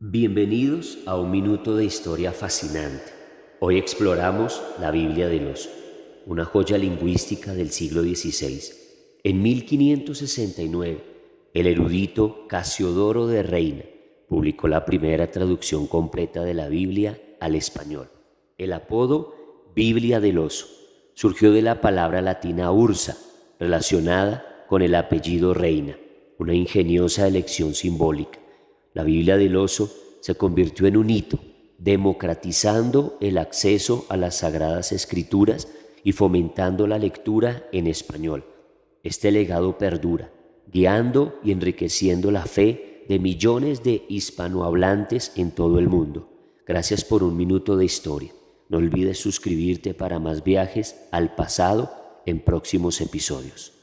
Bienvenidos a un minuto de historia fascinante. Hoy exploramos la Biblia del oso, una joya lingüística del siglo XVI. En 1569, el erudito Casiodoro de Reina publicó la primera traducción completa de la Biblia al español. El apodo Biblia del oso surgió de la palabra latina ursa, relacionada con el apellido Reina, una ingeniosa elección simbólica. La Biblia del oso se convirtió en un hito, democratizando el acceso a las sagradas escrituras y fomentando la lectura en español. Este legado perdura, guiando y enriqueciendo la fe de millones de hispanohablantes en todo el mundo. Gracias por un minuto de historia. No olvides suscribirte para más viajes al pasado en próximos episodios.